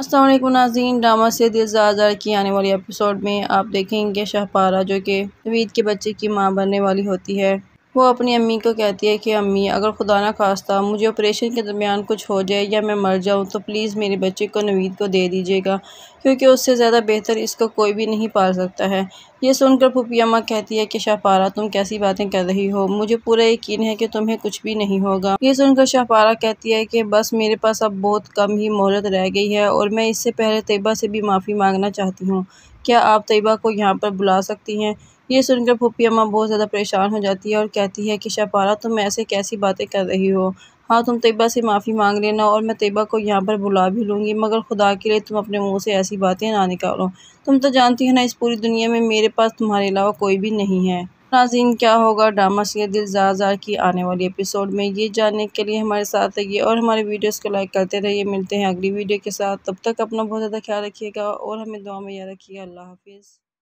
असलम नाजीन ड्रामा से दिलजाजार की आने वाली एपिसोड में आप देखेंगे शाहपारा जो कि नवीद के बच्चे की माँ बनने वाली होती है वो अपनी अम्मी को कहती है कि अम्मी अगर खुदा ना खास्ता मुझे ऑपरेशन के दरमियान कुछ हो जाए या मैं मर जाऊँ तो प्लीज़ मेरे बच्चे को नवीद को दे दीजिएगा क्योंकि उससे ज़्यादा बेहतर इसको कोई भी नहीं पाल सकता है ये सुनकर पुपी अम्मा कहती है कि शाहपारा तुम कैसी बातें कर रही हो मुझे पूरा यकीन है कि तुम्हें कुछ भी नहीं होगा ये सुनकर शाहपारा कहती है कि बस मेरे पास अब बहुत कम ही मोहलत रह गई है और मैं इससे पहले तयबा से भी माफ़ी मांगना चाहती हूँ क्या आप तयबा को यहाँ पर बुला सकती हैं ये सुनकर फूफी अम्मा बहुत ज़्यादा परेशान हो जाती है और कहती है कि शपारा तुम ऐसे कैसी बातें कर रही हो हाँ तुम तयबा से माफ़ी मांग लेना और मैं तयबा को यहाँ पर बुला भी लूँगी मगर खुदा के लिए तुम अपने मुँह से ऐसी बातें ना निकालो तुम तो जानती हो ना इस पूरी दुनिया में मेरे पास तुम्हारे अलावा कोई भी नहीं है नाजीन क्या होगा ड्रामा से दिल जार की आने वाली एपिसोड में ये जानने के लिए हमारे साथ रहिए और हमारे वीडियोस को लाइक करते रहिए मिलते हैं अगली वीडियो के साथ तब तक अपना बहुत ज़्यादा ख्याल रखिएगा और हमें दुआ में याद रखिएगा अल्लाह हाफिज़